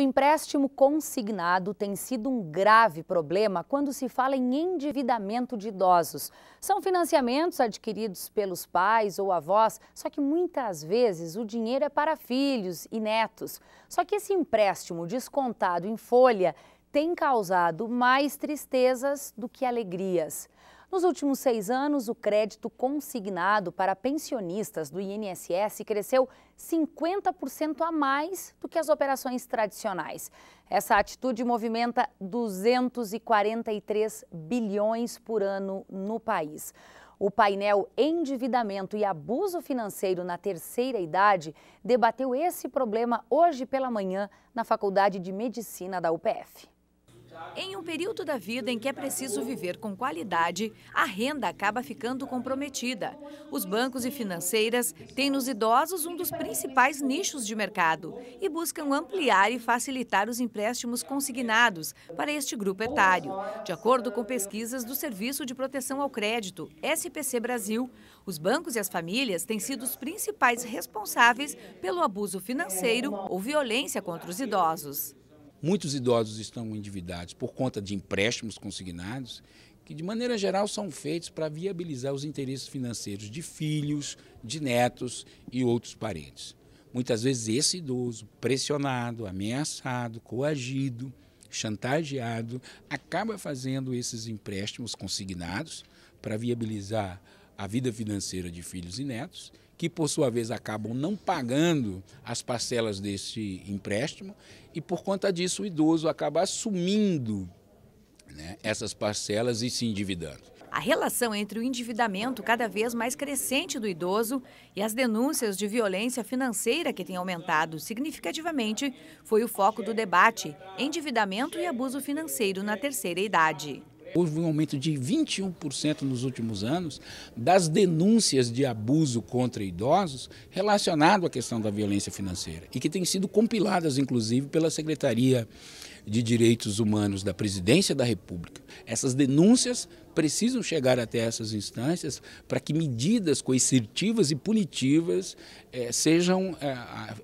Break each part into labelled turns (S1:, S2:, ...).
S1: O empréstimo consignado tem sido um grave problema quando se fala em endividamento de idosos. São financiamentos adquiridos pelos pais ou avós, só que muitas vezes o dinheiro é para filhos e netos. Só que esse empréstimo descontado em folha tem causado mais tristezas do que alegrias. Nos últimos seis anos, o crédito consignado para pensionistas do INSS cresceu 50% a mais do que as operações tradicionais. Essa atitude movimenta 243 bilhões por ano no país. O painel Endividamento e Abuso Financeiro na Terceira Idade debateu esse problema hoje pela manhã na Faculdade de Medicina da UPF.
S2: Em um período da vida em que é preciso viver com qualidade, a renda acaba ficando comprometida. Os bancos e financeiras têm nos idosos um dos principais nichos de mercado e buscam ampliar e facilitar os empréstimos consignados para este grupo etário. De acordo com pesquisas do Serviço de Proteção ao Crédito, SPC Brasil, os bancos e as famílias têm sido os principais responsáveis pelo abuso financeiro ou violência contra os idosos.
S3: Muitos idosos estão endividados por conta de empréstimos consignados, que de maneira geral são feitos para viabilizar os interesses financeiros de filhos, de netos e outros parentes. Muitas vezes esse idoso, pressionado, ameaçado, coagido, chantageado, acaba fazendo esses empréstimos consignados para viabilizar a vida financeira de filhos e netos, que por sua vez acabam não pagando as parcelas desse empréstimo e por conta disso o idoso acaba assumindo né, essas parcelas e se endividando.
S2: A relação entre o endividamento cada vez mais crescente do idoso e as denúncias de violência financeira que tem aumentado significativamente foi o foco do debate Endividamento e Abuso Financeiro na Terceira Idade.
S3: Houve um aumento de 21% nos últimos anos das denúncias de abuso contra idosos relacionado à questão da violência financeira e que têm sido compiladas, inclusive, pela Secretaria de Direitos Humanos da Presidência da República. Essas denúncias precisam chegar até essas instâncias para que medidas coercitivas e punitivas eh, sejam eh,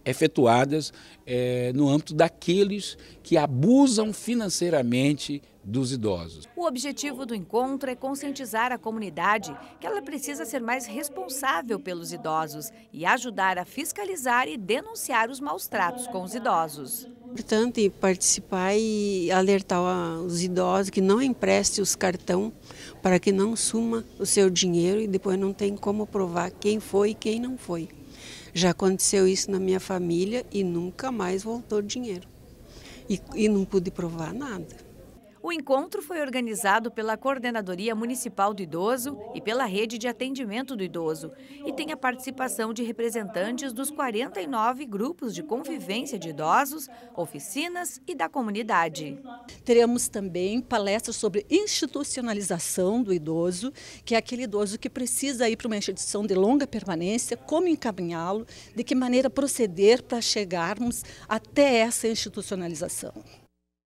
S3: efetuadas eh, no âmbito daqueles que abusam financeiramente dos idosos.
S2: O objetivo do encontro é conscientizar a comunidade que ela precisa ser mais responsável pelos idosos e ajudar a fiscalizar e denunciar os maus tratos com os idosos importante participar e alertar os idosos que não empreste os cartão para que não suma o seu dinheiro e depois não tem como provar quem foi e quem não foi. Já aconteceu isso na minha família e nunca mais voltou dinheiro. E, e não pude provar nada. O encontro foi organizado pela Coordenadoria Municipal do Idoso e pela Rede de Atendimento do Idoso e tem a participação de representantes dos 49 grupos de convivência de idosos, oficinas e da comunidade. Teremos também palestras sobre institucionalização do idoso, que é aquele idoso que precisa ir para uma instituição de longa permanência, como encaminhá-lo, de que maneira proceder para chegarmos até essa institucionalização.